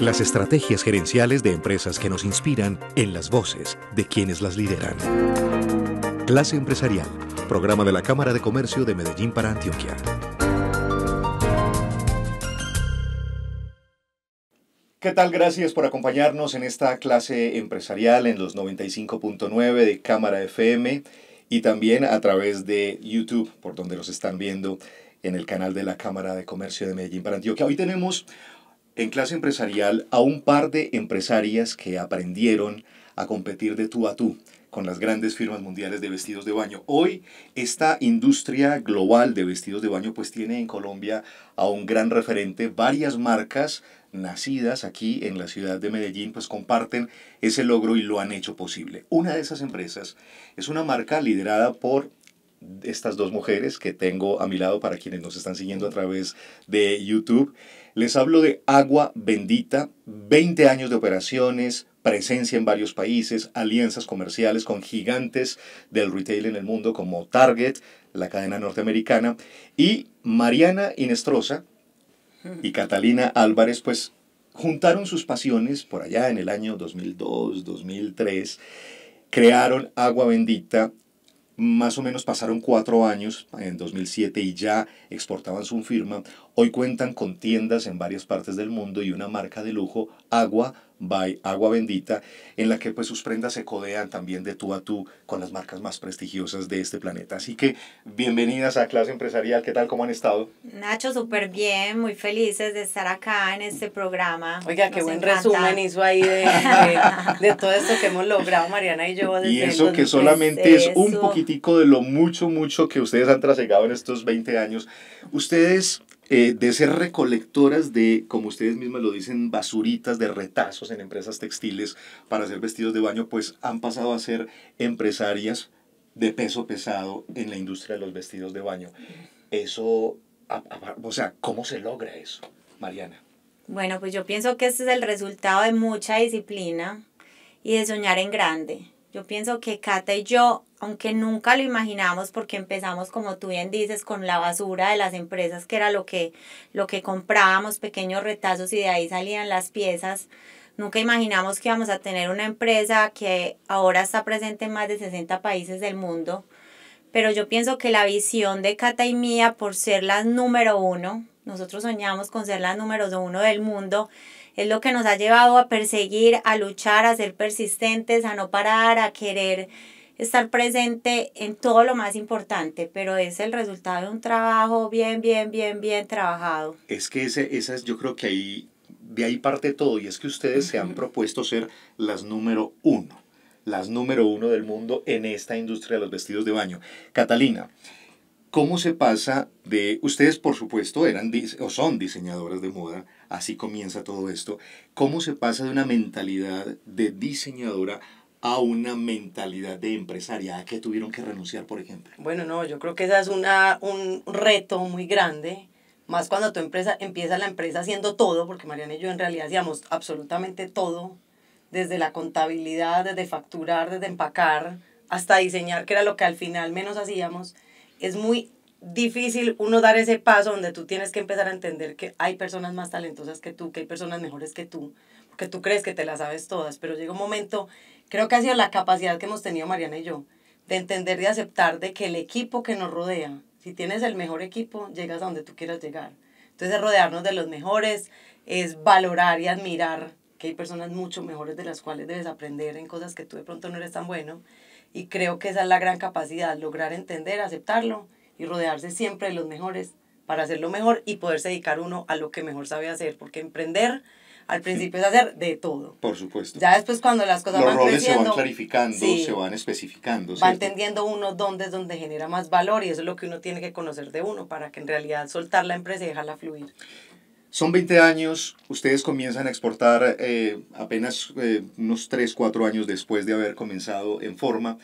Las estrategias gerenciales de empresas que nos inspiran en las voces de quienes las lideran. Clase Empresarial, programa de la Cámara de Comercio de Medellín para Antioquia. ¿Qué tal? Gracias por acompañarnos en esta clase empresarial en los 95.9 de Cámara FM y también a través de YouTube, por donde los están viendo en el canal de la Cámara de Comercio de Medellín para Antioquia. Hoy tenemos en clase empresarial a un par de empresarias que aprendieron a competir de tú a tú con las grandes firmas mundiales de vestidos de baño. Hoy esta industria global de vestidos de baño pues tiene en Colombia a un gran referente, varias marcas nacidas aquí en la ciudad de Medellín pues comparten ese logro y lo han hecho posible. Una de esas empresas es una marca liderada por estas dos mujeres que tengo a mi lado para quienes nos están siguiendo a través de YouTube. Les hablo de Agua Bendita, 20 años de operaciones, presencia en varios países, alianzas comerciales con gigantes del retail en el mundo como Target, la cadena norteamericana, y Mariana Inestrosa y Catalina Álvarez, pues juntaron sus pasiones por allá en el año 2002, 2003, crearon Agua Bendita más o menos pasaron cuatro años, en 2007, y ya exportaban su firma. Hoy cuentan con tiendas en varias partes del mundo y una marca de lujo, Agua by Agua Bendita, en la que pues sus prendas se codean también de tú a tú con las marcas más prestigiosas de este planeta. Así que bienvenidas a Clase Empresarial, ¿qué tal? ¿Cómo han estado? Nacho, súper bien, muy felices de estar acá en este programa. Oiga, qué buen resumen hizo ahí de, todo esto que hemos logrado Mariana y yo. y eso que solamente es un poquitico de lo mucho, mucho que ustedes han trasegado en estos 20 años. Ustedes eh, de ser recolectoras de, como ustedes mismas lo dicen, basuritas, de retazos en empresas textiles para hacer vestidos de baño, pues han pasado a ser empresarias de peso pesado en la industria de los vestidos de baño. Eso, o sea, ¿cómo se logra eso, Mariana? Bueno, pues yo pienso que este es el resultado de mucha disciplina y de soñar en grande. Yo pienso que Cata y yo aunque nunca lo imaginamos porque empezamos, como tú bien dices, con la basura de las empresas, que era lo que, lo que comprábamos, pequeños retazos y de ahí salían las piezas. Nunca imaginamos que íbamos a tener una empresa que ahora está presente en más de 60 países del mundo. Pero yo pienso que la visión de Cata y mía, por ser las número uno, nosotros soñamos con ser las número uno del mundo, es lo que nos ha llevado a perseguir, a luchar, a ser persistentes, a no parar, a querer estar presente en todo lo más importante, pero es el resultado de un trabajo bien, bien, bien, bien trabajado. Es que ese, es, yo creo que ahí, de ahí parte todo, y es que ustedes se han propuesto ser las número uno, las número uno del mundo en esta industria de los vestidos de baño. Catalina, ¿Cómo se pasa de, ustedes por supuesto eran o son diseñadoras de moda, así comienza todo esto, ¿cómo se pasa de una mentalidad de diseñadora a una mentalidad de empresaria? que tuvieron que renunciar, por ejemplo? Bueno, no, yo creo que esa es un reto muy grande, más cuando tu empresa empieza la empresa haciendo todo, porque Mariana y yo en realidad hacíamos absolutamente todo, desde la contabilidad, desde facturar, desde empacar, hasta diseñar, que era lo que al final menos hacíamos. Es muy difícil uno dar ese paso donde tú tienes que empezar a entender que hay personas más talentosas que tú, que hay personas mejores que tú, que tú crees que te las sabes todas, pero llega un momento, creo que ha sido la capacidad que hemos tenido Mariana y yo, de entender y aceptar de que el equipo que nos rodea, si tienes el mejor equipo, llegas a donde tú quieras llegar. Entonces, rodearnos de los mejores, es valorar y admirar que hay personas mucho mejores de las cuales debes aprender en cosas que tú de pronto no eres tan bueno. Y creo que esa es la gran capacidad, lograr entender, aceptarlo y rodearse siempre de los mejores para hacerlo mejor y poderse dedicar uno a lo que mejor sabe hacer, porque emprender al principio es hacer de todo. Por supuesto. Ya después cuando las cosas Los van roles se van clarificando, se van especificando. Va entendiendo uno dónde es donde genera más valor y eso es lo que uno tiene que conocer de uno para que en realidad soltar la empresa y dejarla fluir. Son 20 años, ustedes comienzan a exportar eh, apenas eh, unos 3, 4 años después de haber comenzado en forma.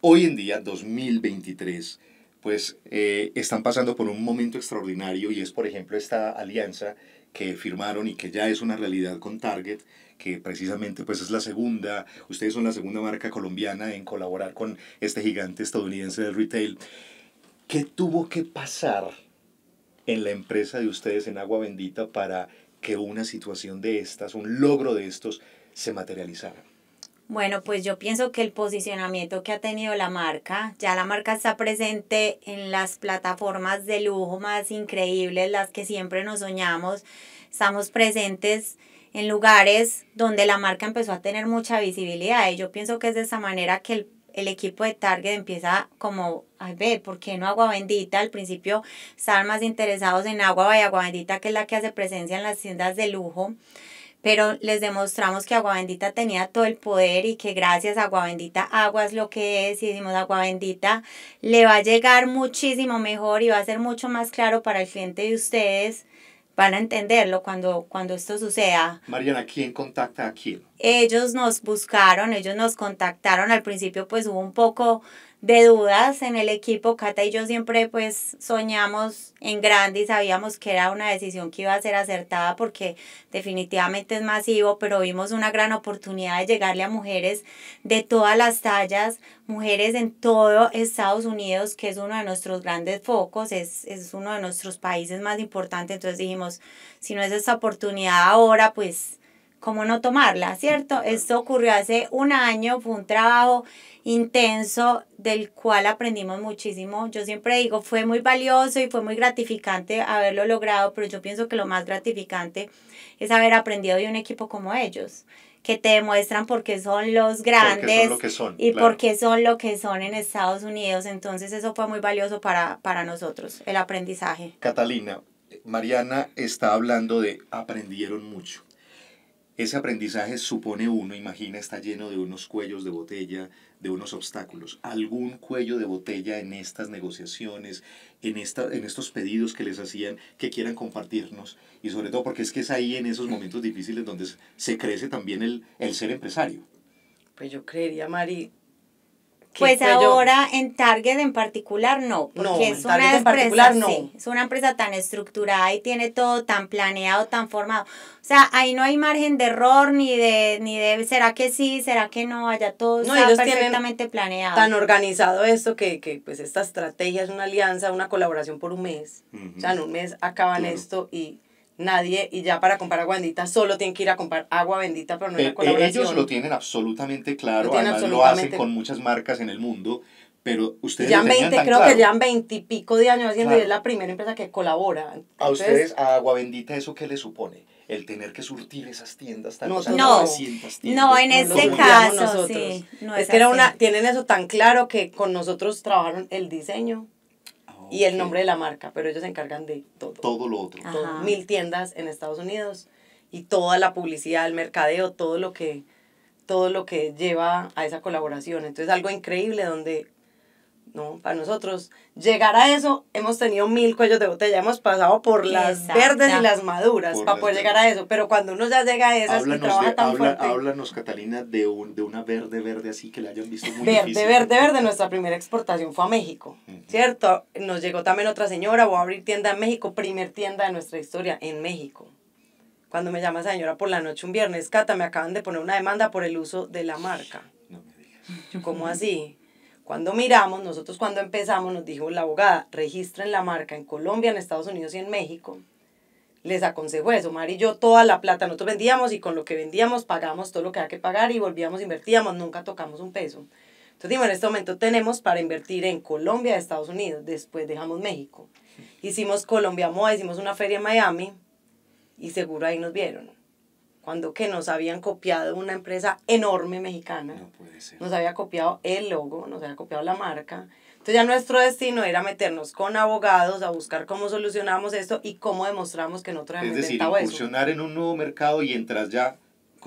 Hoy en día, 2023, pues eh, están pasando por un momento extraordinario y es, por ejemplo, esta alianza que firmaron y que ya es una realidad con Target, que precisamente pues es la segunda, ustedes son la segunda marca colombiana en colaborar con este gigante estadounidense del retail. ¿Qué tuvo que pasar en la empresa de ustedes en Agua Bendita para que una situación de estas, un logro de estos, se materializara? Bueno, pues yo pienso que el posicionamiento que ha tenido la marca, ya la marca está presente en las plataformas de lujo más increíbles, las que siempre nos soñamos, estamos presentes en lugares donde la marca empezó a tener mucha visibilidad y yo pienso que es de esa manera que el, el equipo de Target empieza como, a ver, ¿por qué no Agua Bendita? Al principio estaban más interesados en Agua y Agua Bendita, que es la que hace presencia en las tiendas de lujo pero les demostramos que Agua Bendita tenía todo el poder y que gracias a Agua Bendita agua es lo que es y decimos Agua Bendita le va a llegar muchísimo mejor y va a ser mucho más claro para el cliente de ustedes. Van a entenderlo cuando, cuando esto suceda. Mariana, ¿quién contacta a Ellos nos buscaron, ellos nos contactaron. Al principio pues hubo un poco de dudas en el equipo. Cata y yo siempre pues soñamos en grande y sabíamos que era una decisión que iba a ser acertada porque definitivamente es masivo, pero vimos una gran oportunidad de llegarle a mujeres de todas las tallas, mujeres en todo Estados Unidos, que es uno de nuestros grandes focos, es, es uno de nuestros países más importantes. Entonces dijimos, si no es esta oportunidad ahora, pues cómo no tomarla, ¿cierto? Esto ocurrió hace un año, fue un trabajo intenso del cual aprendimos muchísimo. Yo siempre digo, fue muy valioso y fue muy gratificante haberlo logrado, pero yo pienso que lo más gratificante es haber aprendido de un equipo como ellos, que te demuestran por qué son los grandes y por qué son lo que son en Estados Unidos. Entonces eso fue muy valioso para, para nosotros, el aprendizaje. Catalina, Mariana está hablando de aprendieron mucho ese aprendizaje supone uno, imagina, está lleno de unos cuellos de botella, de unos obstáculos. Algún cuello de botella en estas negociaciones, en, esta, en estos pedidos que les hacían, que quieran compartirnos. Y sobre todo porque es que es ahí en esos momentos difíciles donde se crece también el, el ser empresario. Pues yo creería, Mari, pues ahora en Target en particular no, porque es una empresa, tan estructurada y tiene todo tan planeado, tan formado. O sea, ahí no hay margen de error ni de ni de será que sí, será que no, allá todo no, está perfectamente planeado. Tan organizado esto que, pues esta estrategia es una alianza, una colaboración por un mes. O sea, en un mes acaban esto y nadie y ya para comprar agua bendita solo tienen que ir a comprar agua bendita, pero no eh, eh la colaboración. Ellos lo tienen absolutamente claro, lo tienen lo hacen con muchas marcas en el mundo, pero ustedes ya 20, creo claro. que ya han veintipico de años haciendo y es la primera empresa que colabora. a ustedes, a Agua Bendita, ¿eso qué le supone? El tener que surtir esas tiendas tan no, no, tiendas, no, en ese caso, sí, es, que una, tienen eso tan claro que con nosotros trabajaron el diseño, y el nombre de la marca, pero ellos se encargan de todo. Todo lo otro. Mil tiendas en Estados Unidos y toda la publicidad, el mercadeo, todo lo que todo lo que lleva a esa colaboración. Entonces algo increíble donde no, para nosotros llegar a eso, hemos tenido mil cuellos de botella, hemos pasado por las verdes y las maduras para poder llegar a eso, pero cuando uno ya llega a esas háblanos tan Háblanos, Catalina, de, de una verde, verde así que la hayan visto muy verde, difícil. Verde, verde, nuestra primera exportación fue a México, ¿cierto? Nos llegó también otra señora, voy a abrir tienda en México, primer tienda de nuestra historia en México. Cuando me llama esa señora por la noche un viernes, Cata, me acaban de poner una demanda por el uso de la marca. No me digas. ¿Cómo así? Cuando miramos, nosotros cuando empezamos nos dijo la abogada, registren la marca en Colombia, en Estados Unidos y en México. Les aconsejó eso, Mari y yo toda la plata nosotros vendíamos y con lo que vendíamos pagamos todo lo que había que pagar y volvíamos, invertíamos, nunca tocamos un peso. Entonces dijimos, en este momento tenemos para invertir en Colombia, Estados Unidos, después dejamos México. Hicimos Colombia Moda, hicimos una feria en Miami y seguro ahí nos vieron cuando que nos habían copiado una empresa enorme mexicana. No puede ser. Nos había copiado el logo, nos había copiado la marca. Entonces ya nuestro destino era meternos con abogados a buscar cómo solucionamos esto y cómo demostramos que nosotros hemos Es decir, funcionar en un nuevo mercado y entras ya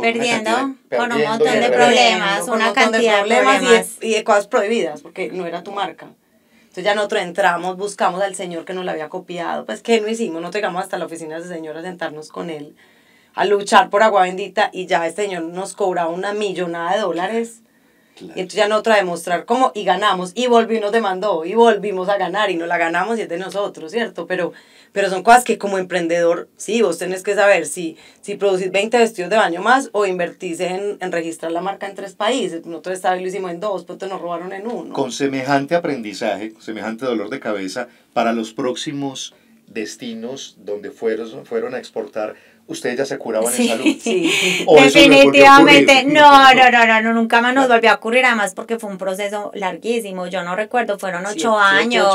perdiendo, con un montón de problemas, una cantidad de problemas, Y, de, cosas prohibidas, porque no era tu marca. Entonces ya nosotros entramos, buscamos al señor que nos la había copiado, pues ¿qué no hicimos, no llegamos hasta la oficina de ese señor a sentarnos con él a luchar por agua bendita y ya este señor nos cobraba una millonada de dólares. Y entonces ya no otra demostrar cómo y ganamos y volvió y nos demandó y volvimos a ganar y no la ganamos y es de nosotros, ¿cierto? Pero, pero son cosas que como emprendedor, sí, vos tenés que saber si, si producís 20 vestidos de baño más o invertís en, en registrar la marca en tres países. Nosotros esta lo hicimos en dos, pero pues te nos robaron en uno. Con semejante aprendizaje, semejante dolor de cabeza, para los próximos destinos donde fueron, fueron a exportar ustedes ya se curaban en salud. Sí, definitivamente. No, no, no, no, nunca más nos volvió a ocurrir, además porque fue un proceso larguísimo. Yo no recuerdo, fueron ocho, años,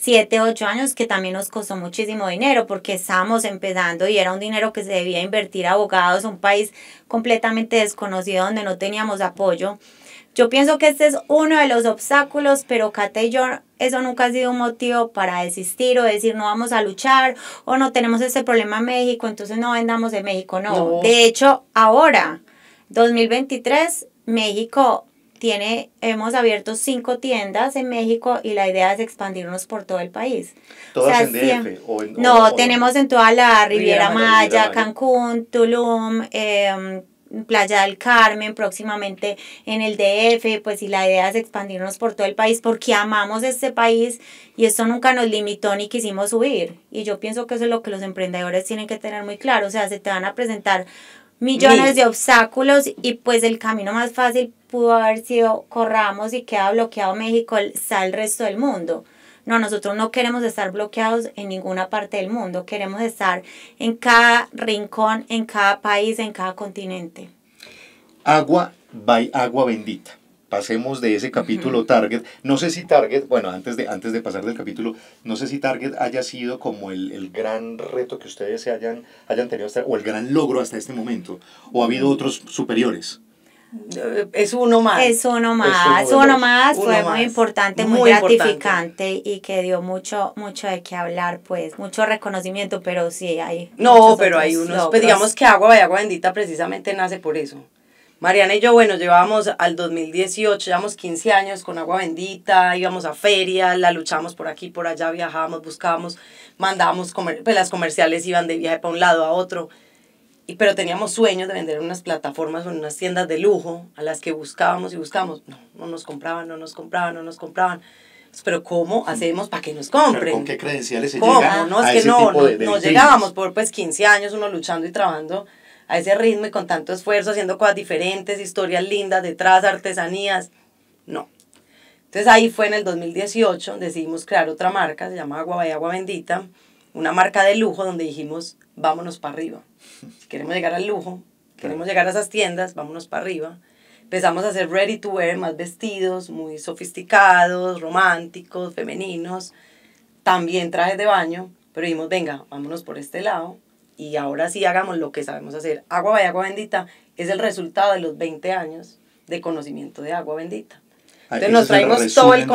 siete, ocho años, que también nos costó muchísimo dinero porque estábamos empezando y era un dinero que se debía invertir a abogados, un país completamente desconocido donde no teníamos apoyo. Yo pienso que este es uno de los obstáculos, pero Kate y yo eso nunca ha sido un motivo para desistir o decir no vamos a luchar o no tenemos ese problema en México, entonces no vendamos en México, no. De hecho, ahora, 2023, México tiene, hemos abierto cinco tiendas en México y la idea es expandirnos por todo el país. ¿Todas en DF? o no, tenemos en toda la Riviera, Maya, Cancún, Tulum, eh, Playa del Carmen, próximamente en el DF, pues si la idea es expandirnos por todo el país porque amamos este país y esto nunca nos limitó ni quisimos subir. Y yo pienso que eso es lo que los emprendedores tienen que tener muy claro, o sea, se te van a presentar millones de obstáculos y pues el camino más fácil pudo haber sido corramos y queda bloqueado México, está el resto del mundo. No, nosotros no queremos estar bloqueados en ninguna parte del mundo, queremos estar en cada rincón, en cada país, en cada continente. Agua, by agua bendita pasemos de ese capítulo Target. No sé si Target, bueno, antes de, antes de pasar del capítulo, no sé si Target haya sido como el, gran reto que ustedes se hayan, hayan tenido o el gran logro hasta este momento, o ha habido otros superiores es uno más. Es uno más, fue muy importante, muy, gratificante y que dio mucho, mucho de qué hablar, pues, mucho reconocimiento, pero sí hay. No, pero hay unos, pues, digamos que Agua de Agua Bendita precisamente nace por eso. Mariana y yo, bueno, llevábamos al 2018, llevamos 15 años con Agua Bendita, íbamos a ferias, la luchamos por aquí, por allá, viajábamos, buscábamos, mandábamos, comer, pues las comerciales iban de viaje para un lado a otro pero teníamos sueños de vender unas plataformas o en unas tiendas de lujo a las que buscábamos y buscábamos. No, no nos compraban, no nos compraban, no nos compraban. Pero ¿cómo mm. hacemos para que nos compren? ¿Con qué credenciales se llega ah, no, es que no, no, llegábamos por pues 15 años uno luchando y trabajando a ese ritmo y con tanto esfuerzo, haciendo cosas diferentes, historias lindas detrás, artesanías. No. Entonces ahí fue en el 2018, decidimos crear otra marca, se llama Agua Agua Bendita, una marca de lujo donde dijimos, vámonos para arriba. queremos llegar al lujo, queremos llegar a esas tiendas, vámonos para arriba. Empezamos a hacer ready to wear, más vestidos, muy sofisticados, románticos, femeninos, también trajes de baño, pero dijimos, venga, vámonos por este lado y ahora sí hagamos lo que sabemos hacer. Agua Vaya Agua Bendita es el resultado de los 20 años de conocimiento de Agua Bendita. Ah, Entonces nos traemos todo, el,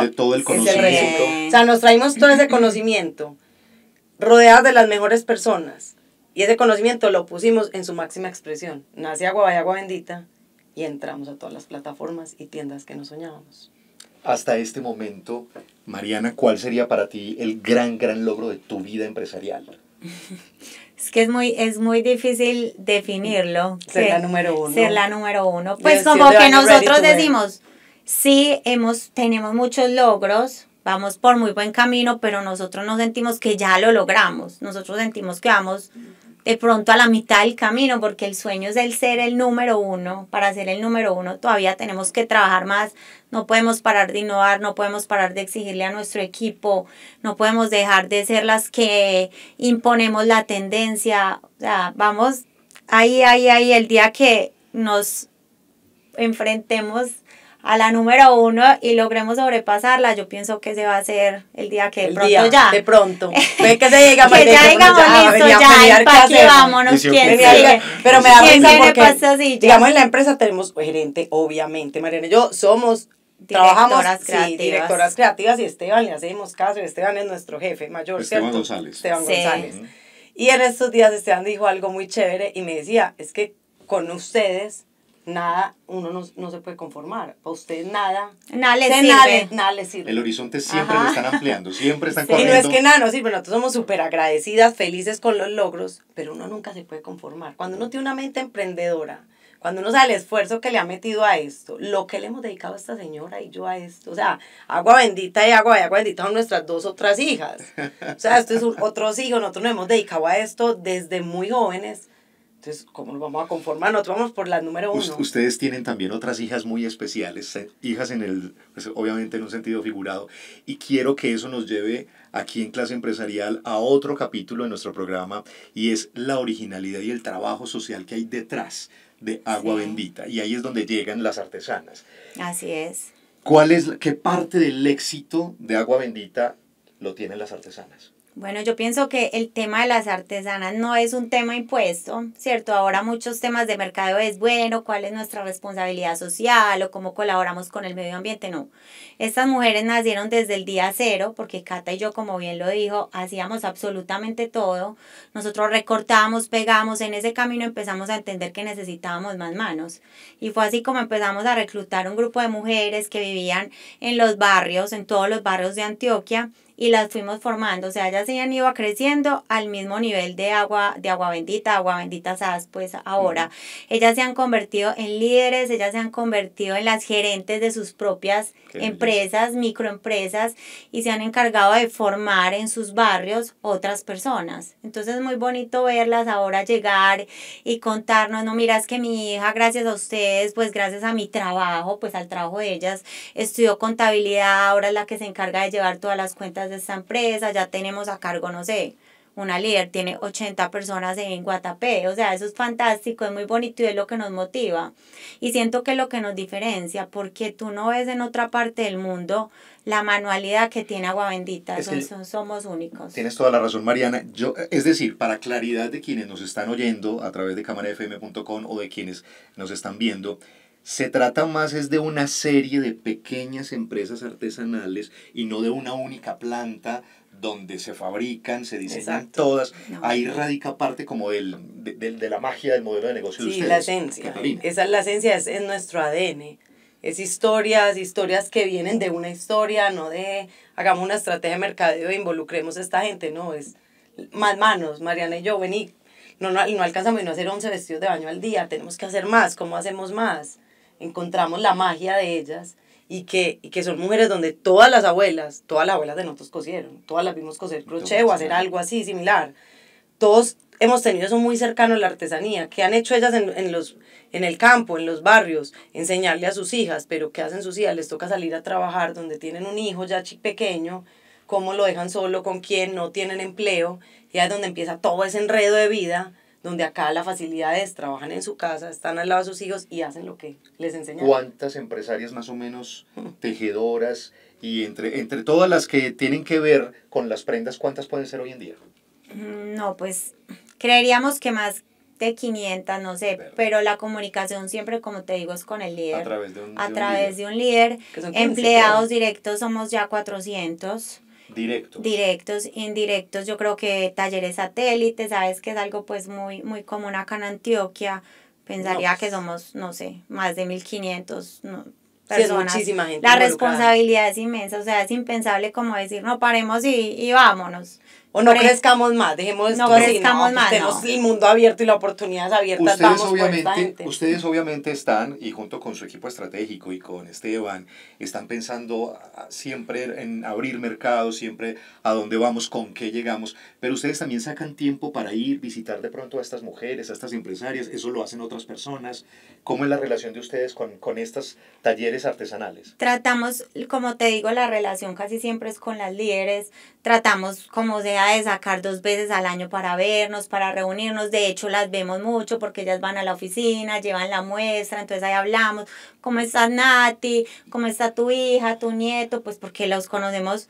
conocimiento. o sea, nos traemos todo ese conocimiento rodeadas de las mejores personas. Y ese conocimiento lo pusimos en su máxima expresión. Nace agua, vaya agua bendita. Y entramos a todas las plataformas y tiendas que nos soñábamos. Hasta este momento, Mariana, ¿cuál sería para ti el gran, gran logro de tu vida empresarial? Es que es muy, es muy difícil definirlo. Ser la número uno. Ser la número uno. Pues como que nosotros decimos, sí, hemos, tenemos muchos logros, vamos por muy buen camino, pero nosotros no sentimos que ya lo logramos, nosotros sentimos que vamos de pronto a la mitad del camino, porque el sueño es el ser el número uno, para ser el número uno todavía tenemos que trabajar más, no podemos parar de innovar, no podemos parar de exigirle a nuestro equipo, no podemos dejar de ser las que imponemos la tendencia, o sea, vamos ahí, ahí, ahí, el día que nos enfrentemos a la número uno y logremos sobrepasarla, yo pienso que se va a hacer el día que de pronto ya. De pronto. que se que ya digamos listo, ya, ya para que vámonos, quién Pero me da risa porque, digamos, en la empresa tenemos gerente, obviamente, Mariana y yo somos Directoras trabajamos creativas. Sí, directoras creativas y Esteban le hacemos caso, Esteban es nuestro jefe mayor, Esteban González. Esteban González. Y en estos días Esteban dijo algo muy chévere y me decía, es que con ustedes nada, uno no, se puede conformar. A usted nada. Nada le sirve. El horizonte siempre lo están ampliando, siempre están corriendo. Y no es que nada nos sirve, nosotros somos súper agradecidas, felices con los logros, pero uno nunca se puede conformar. Cuando uno tiene una mente emprendedora, cuando uno sabe el esfuerzo que le ha metido a esto, lo que le hemos dedicado a esta señora y yo a esto, o sea, agua bendita y agua y agua bendita son nuestras dos otras hijas. O sea, esto es otros hijos, nosotros nos hemos dedicado a esto desde muy jóvenes entonces, ¿cómo nos vamos a conformar? Nosotros vamos por la número uno. Ustedes tienen también otras hijas muy especiales, eh, hijas en el, pues, obviamente en un sentido figurado, y quiero que eso nos lleve aquí en clase empresarial a otro capítulo de nuestro programa, y es la originalidad y el trabajo social que hay detrás de Agua Bendita, y ahí es donde llegan las artesanas. Así es. ¿Cuál es, qué parte del éxito de Agua Bendita lo tienen las artesanas? Bueno, yo pienso que el tema de las artesanas no es un tema impuesto, ¿cierto? Ahora muchos temas de mercado es, bueno, ¿cuál es nuestra responsabilidad social o cómo colaboramos con el medio ambiente? No. Estas mujeres nacieron desde el día cero, porque Cata y yo, como bien lo dijo, hacíamos absolutamente todo. Nosotros recortábamos, pegamos, en ese camino empezamos a entender que necesitábamos más manos. Y fue así como empezamos a reclutar un grupo de mujeres que vivían en los barrios, en todos los barrios de Antioquia y las fuimos formando, o sea, ellas se han ido creciendo al mismo nivel de agua, de agua bendita, agua bendita SAS, pues ahora. Ellas se han convertido en líderes, ellas se han convertido en las gerentes de sus propias empresas, microempresas, y se han encargado de formar en sus barrios otras personas. Entonces es muy bonito verlas ahora llegar y contarnos, no, mira, es que mi hija, gracias a ustedes, pues gracias a mi trabajo, pues al trabajo de ellas, estudió contabilidad, ahora es la que se encarga de llevar todas las cuentas de esta empresa, ya tenemos a cargo, no sé, una líder tiene 80 personas en Guatapé, o sea, eso es fantástico, es muy bonito y es lo que nos motiva. Y siento que es lo que nos diferencia, porque tú no ves en otra parte del mundo la manualidad que tiene Agua Bendita, son, somos únicos. Tienes toda la razón, Mariana. Yo, es decir, para claridad de quienes nos están oyendo a través de cámarafm.com o de quienes nos están viendo, se trata más es de una serie de pequeñas empresas artesanales y no de una única planta donde se fabrican, se diseñan todas. Ahí radica parte como de, la magia del modelo de negocio sí, la esencia. Esa es la esencia, es, nuestro ADN. Es historias, historias que vienen de una historia, no de hagamos una estrategia de mercadeo e involucremos a esta gente, no, es más manos, Mariana y yo, vení, no, no, no alcanzamos a hacer 11 vestidos de baño al día, tenemos que hacer más, ¿cómo hacemos más? encontramos la magia de ellas y que, que son mujeres donde todas las abuelas, todas las abuelas de nosotros cosieron, todas las vimos coser crochet o hacer algo así similar. Todos hemos tenido eso muy cercano a la artesanía, que han hecho ellas en, los, en el campo, en los barrios, enseñarle a sus hijas, pero ¿qué hacen sus hijas? Les toca salir a trabajar donde tienen un hijo ya pequeño, cómo lo dejan solo, con quién, no tienen empleo, y ahí es donde empieza todo ese enredo de vida donde acá la facilidad es, trabajan en su casa, están al lado de sus hijos y hacen lo que les enseñamos. ¿Cuántas empresarias más o menos tejedoras y entre, entre todas las que tienen que ver con las prendas, cuántas pueden ser hoy en día? Mm, no, pues creeríamos que más de 500, no sé, pero la comunicación siempre, como te digo, es con el líder. A través de un, a través De un líder empleados directos somos ya 400. Directos. Directos, indirectos, yo creo que talleres satélites, sabes que es algo pues muy, muy común acá en Antioquia. Pensaría que pues. somos, no sé, más de 1500 no, personas. La responsabilidad es inmensa, o sea, es impensable como decir, no, paremos y, y vámonos o no crezcamos más, dejemos esto no crezcamos el mundo abierto y las oportunidades abiertas. Ustedes, obviamente, ustedes obviamente están, y junto con su equipo estratégico y con Esteban, están pensando ah, siempre en abrir mercados, siempre a dónde vamos, con qué llegamos, pero ustedes también sacan tiempo para ir, visitar de pronto a estas mujeres, a estas empresarias, eso lo hacen otras personas. ¿Cómo es la relación de ustedes con, con estos talleres artesanales? Tratamos, como te digo, la relación casi siempre es con las líderes, tratamos como sea de sacar dos veces al año para vernos, para reunirnos. De hecho, las vemos mucho porque ellas van a la oficina, llevan la muestra, entonces ahí hablamos, ¿cómo está Nati? ¿Cómo está tu hija, tu nieto? Pues porque los conocemos,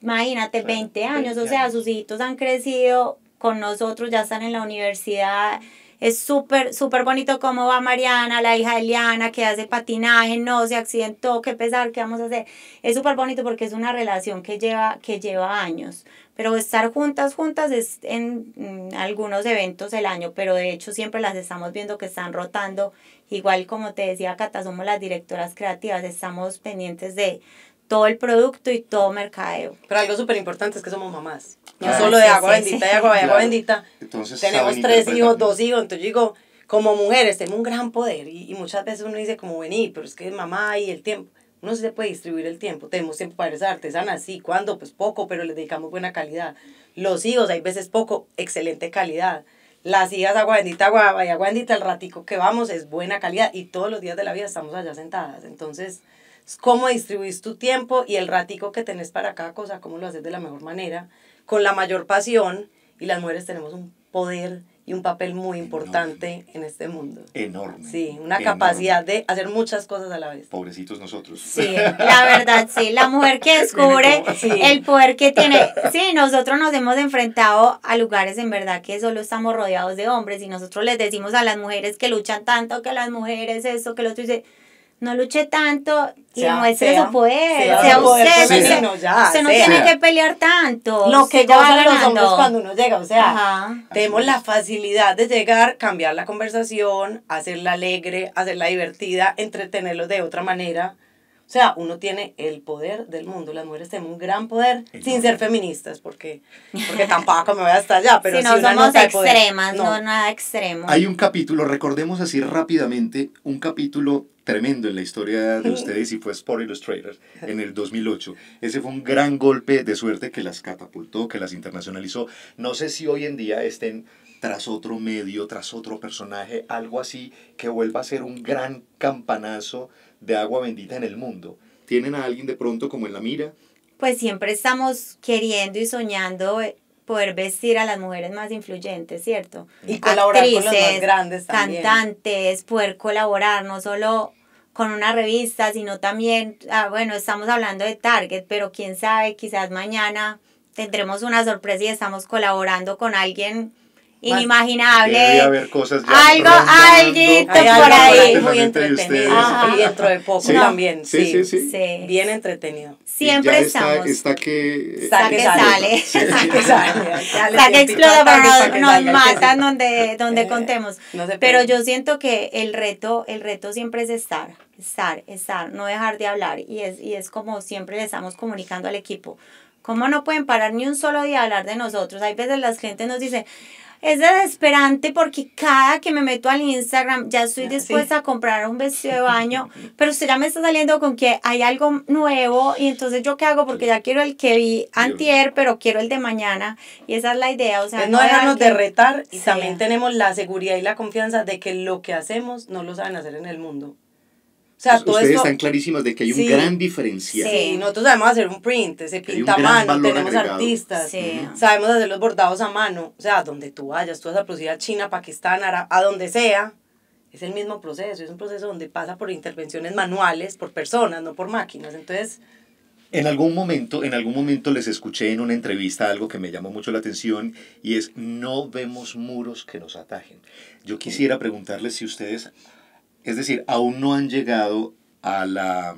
imagínate, 20 años, o sea, sus hijitos han crecido con nosotros, ya están en la universidad es súper, súper bonito cómo va Mariana, la hija de Eliana, que hace patinaje, no se accidentó, qué pesar, qué vamos a hacer. Es súper bonito porque es una relación que lleva, que lleva años. Pero estar juntas, juntas es en, mm, algunos eventos el año, pero de hecho siempre las estamos viendo que están rotando. Igual como te decía Cata, somos las directoras creativas, estamos pendientes de todo el producto y todo mercadeo. Pero algo súper importante es que somos mamás. No solo de agua bendita agua, agua bendita. Entonces, Tenemos tres hijos, dos hijos. Entonces digo, como mujeres tenemos un gran poder. Y, muchas veces uno dice como vení, pero es que mamá y el tiempo. No se puede distribuir el tiempo. Tenemos tiempo para ser artesanas, sí. ¿Cuándo? Pues poco, pero les dedicamos buena calidad. Los hijos, hay veces poco, excelente calidad. Las hijas agua bendita, agua, agua bendita, el ratico que vamos es buena calidad. Y todos los días de la vida estamos allá sentadas. Entonces cómo distribuís tu tiempo y el ratico que tenés para cada cosa, cómo lo haces de la mejor manera, con la mayor pasión. Y las mujeres tenemos un poder y un papel muy importante en este mundo. Enorme. Sí, una capacidad de hacer muchas cosas a la vez. Pobrecitos nosotros. Sí, la verdad, sí. La mujer que descubre el poder que tiene. Sí, nosotros nos hemos enfrentado a lugares en verdad que solo estamos rodeados de hombres y nosotros les decimos a las mujeres que luchan tanto, que las mujeres eso, que lo otro. Y no luche tanto y muestre su poder. Sea, sea pues, usted, no, tiene que pelear tanto. Lo que gozan los hombres cuando uno llega, o sea, tenemos la facilidad de llegar, cambiar la conversación, hacerla alegre, hacerla divertida, entretenerlos de otra manera. O sea, uno tiene el poder del mundo. Las mujeres tenemos un gran poder sin ser feministas, porque, porque tampoco me voy hasta allá. Pero si, no somos extremas, no. nada extremo. Hay un capítulo, recordemos así rápidamente, un capítulo tremendo en la historia de ustedes y fue Sport Illustrator en el 2008. Ese fue un gran golpe de suerte que las catapultó, que las internacionalizó. No sé si hoy en día estén tras otro medio, tras otro personaje, algo así que vuelva a ser un gran campanazo de agua bendita en el mundo. ¿Tienen a alguien de pronto como en la mira? Pues siempre estamos queriendo y soñando eh, poder vestir a las mujeres más influyentes, ¿cierto? Y colaborar con los más grandes también. Cantantes, poder colaborar, no solo con una revista, sino también, ah, bueno, estamos hablando de Target, pero quién sabe, quizás mañana tendremos una sorpresa y estamos colaborando con alguien inimaginable. algo, por ahí. Muy entretenido. Y dentro de poco también. Sí sí, sí, Bien entretenido. Siempre estamos. Está, está que. sale. está que explota, nos matan donde, donde eh, contemos. pero yo siento que el reto, el reto siempre es estar, estar, estar, no dejar de hablar. Y es, y es como siempre le estamos comunicando al equipo. ¿Cómo no pueden parar ni un solo día a hablar de nosotros? Hay veces las gente nos dice, es desesperante porque cada que me meto al Instagram ya estoy ah, dispuesta a comprar un vestido de baño, pero usted ya me está saliendo con que hay algo nuevo y entonces yo qué hago porque ya quiero el que vi antier, pero quiero el de mañana y esa es la idea, o sea, es no, no dejarnos de retar y también tenemos la seguridad y la confianza de que lo que hacemos no lo saben hacer en el mundo. O sea, Ustedes están clarísimas de que hay un gran diferencial. Sí, nosotros sabemos hacer un print, se pinta a mano, tenemos artistas, sabemos hacer los bordados a mano. O sea, donde tú vayas, tú vas a producir a China, Pakistán, a donde sea, es el mismo proceso. Es un proceso donde pasa por intervenciones manuales, por personas, no por máquinas. Entonces, en algún momento, en algún momento les escuché en una entrevista algo que me llamó mucho la atención y es no vemos muros que nos atajen. Yo quisiera preguntarles si ustedes es decir, aún no han llegado a la,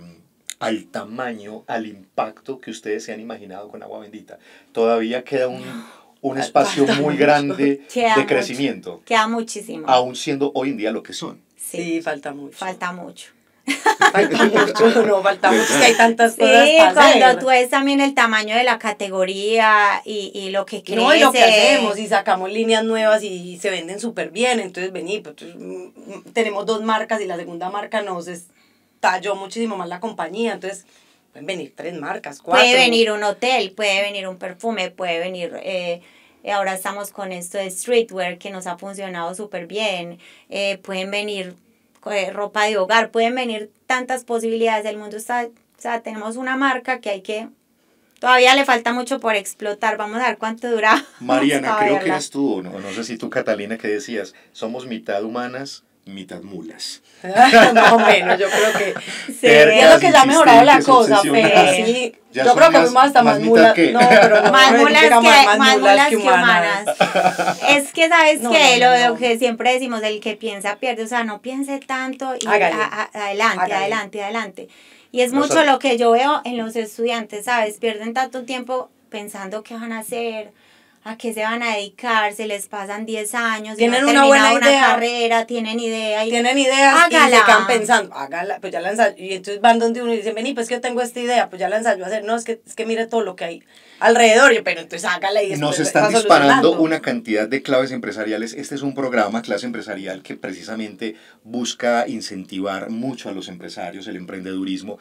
al tamaño, al impacto que ustedes se han imaginado con agua bendita. Todavía queda un, espacio muy grande de crecimiento. queda muchísimo. Aún siendo hoy en día lo que son. sí falta mucho. Falta mucho falta mucho, no falta mucho, que hay tantas cosas. cuando tú ves también el tamaño de la categoría y, lo que crees. No, y que y sacamos líneas nuevas y, se venden súper bien. Entonces, vení, pues, pues, mm, tenemos dos marcas y la segunda marca nos estalló muchísimo más la compañía. Entonces, pueden venir tres marcas, cuatro. Puede venir un hotel, puede venir un perfume, puede venir. Eh, ahora estamos con esto de streetwear que nos ha funcionado súper bien. Eh, pueden venir eh, ropa de hogar, pueden venir tantas posibilidades, del mundo está, o sea, tenemos una marca que hay que, todavía le falta mucho por explotar, vamos a ver cuánto dura. Mariana, creo que eres tú, no sé si tú Catalina que decías, somos mitad humanas mitad mulas. no, menos, yo creo que sí, es lo que ya ha mejorado la cosa, pero pues. sí, yo creo que fuimos hasta más, mulas, no, pero más, mulas que, más, mulas que, humanas. es que sabes qué? que lo, que siempre decimos, el que piensa pierde, o sea, no piense tanto y adelante, adelante, adelante. Y es mucho lo que yo veo en los estudiantes, ¿sabes? Pierden tanto tiempo pensando qué van a hacer, a qué se van a dedicar, se les pasan 10 años, tienen una buena una carrera, tienen idea y tienen ideas pensando, hágala, pues ya la ensayo y entonces van donde uno y dicen, "Vení, pues que yo tengo esta idea, pues ya la ensayo a hacer, no, es que es que mire todo lo que hay alrededor, pero entonces hágala y Nos están disparando una cantidad de claves empresariales. Este es un programa clase empresarial que precisamente busca incentivar mucho a los empresarios el emprendedurismo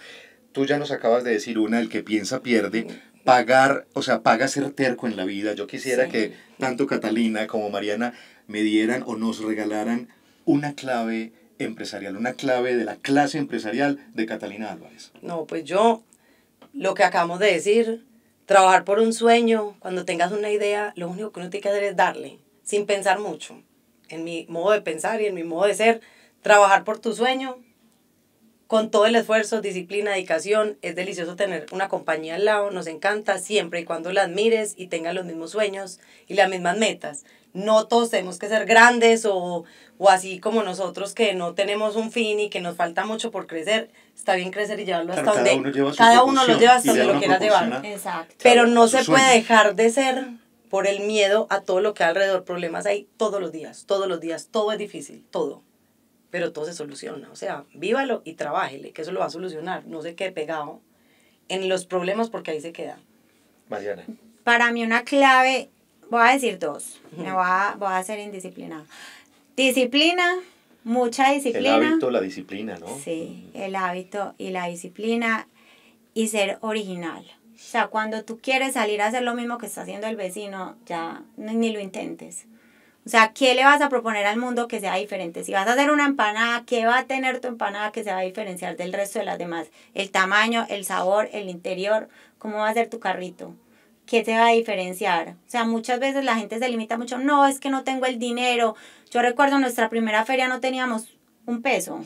tú ya nos acabas de decir una, el que piensa pierde, pagar, o sea, paga ser terco en la vida. Yo quisiera que tanto Catalina como Mariana me dieran o nos regalaran una clave empresarial, una clave de la clase empresarial de Catalina Álvarez. No, pues yo, lo que acabamos de decir, trabajar por un sueño, cuando tengas una idea, lo único que uno tiene que hacer es darle, sin pensar mucho. En mi modo de pensar y en mi modo de ser, trabajar por tu sueño, con todo el esfuerzo, disciplina, dedicación. Es delicioso tener una compañía al lado, nos encanta siempre y cuando la admires y tenga los mismos sueños y las mismas metas. No todos tenemos que ser grandes o, o así como nosotros que no tenemos un fin y que nos falta mucho por crecer. Está bien crecer y llevarlo hasta donde cada uno, lo lleva hasta donde lo quiera llevar. Exacto. Pero no se puede dejar de ser por el miedo a todo lo que hay alrededor. Problemas hay todos los días, todos los días, todo es difícil, todo pero todo se soluciona. O sea, vívalo y trabájele, que eso lo va a solucionar. No se quede pegado en los problemas porque ahí se queda. Mariana. Para mí una clave, voy a decir dos, me voy a, voy a ser indisciplinada. Disciplina, mucha disciplina. El hábito, la disciplina, ¿no? Sí, el hábito y la disciplina y ser original. O sea, cuando tú quieres salir a hacer lo mismo que está haciendo el vecino, ya ni lo intentes. O sea, ¿qué le vas a proponer al mundo que sea diferente? Si vas a hacer una empanada, ¿qué va a tener tu empanada que se va a diferenciar del resto de las demás? El tamaño, el sabor, el interior, ¿cómo va a ser tu carrito? ¿Qué te va a diferenciar? O sea, muchas veces la gente se limita mucho, no, es que no tengo el dinero. Yo recuerdo nuestra primera feria no teníamos un peso.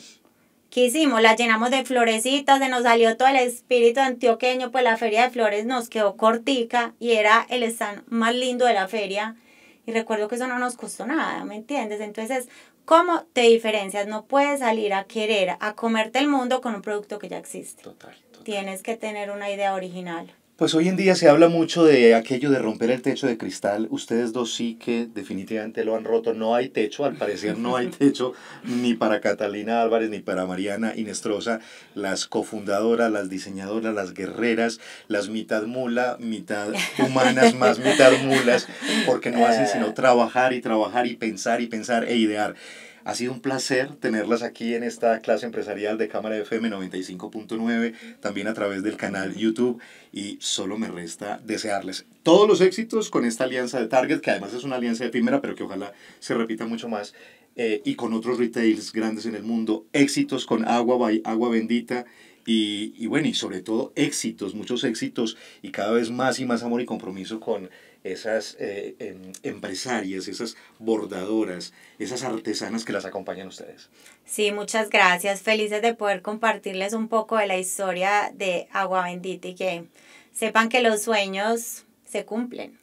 ¿Qué hicimos? La llenamos de florecitas, se nos salió todo el espíritu antioqueño, pues la feria de flores nos quedó cortica y era el stand más lindo de la feria y recuerdo que eso no nos costó nada, ¿me entiendes? Entonces, ¿cómo te diferencias? No puedes salir a querer, a comerte el mundo con un producto que ya existe. Total. Tienes que tener una idea original. Pues hoy en día se habla mucho de aquello de romper el techo de cristal. Ustedes dos sí que definitivamente lo han roto. No hay techo, al parecer no hay techo ni para Catalina Álvarez ni para Mariana Inestrosa, las cofundadoras, las diseñadoras, las guerreras, las mitad mula, mitad humanas, más mitad mulas, porque no hacen sino trabajar y trabajar y pensar y pensar e idear. Ha sido un placer tenerlas aquí en esta clase empresarial de Cámara FM 95.9, también a través del canal YouTube y solo me resta desearles todos los éxitos con esta alianza de Target, que además es una alianza efímera, pero que ojalá se repita mucho más, eh, y con otros retails grandes en el mundo, éxitos con Agua by Agua Bendita. Y, y bueno, y sobre todo éxitos, muchos éxitos y cada vez más y más amor y compromiso con esas eh, em, empresarias, esas bordadoras, esas artesanas que las acompañan ustedes. Sí, muchas gracias. Felices de poder compartirles un poco de la historia de Agua Bendita y que sepan que los sueños se cumplen.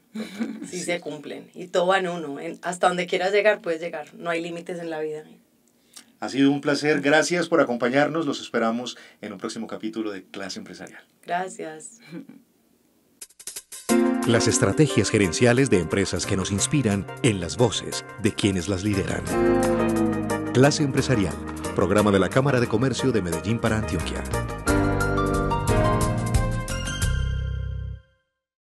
Sí, se cumplen y todo va en uno. hasta donde quieras llegar, puedes llegar. No hay límites en la vida. Ha sido un placer. Gracias por acompañarnos. Los esperamos en un próximo capítulo de Clase Empresarial. Gracias. Las estrategias gerenciales de empresas que nos inspiran en las voces de quienes las lideran. Clase Empresarial, programa de la Cámara de Comercio de Medellín para Antioquia.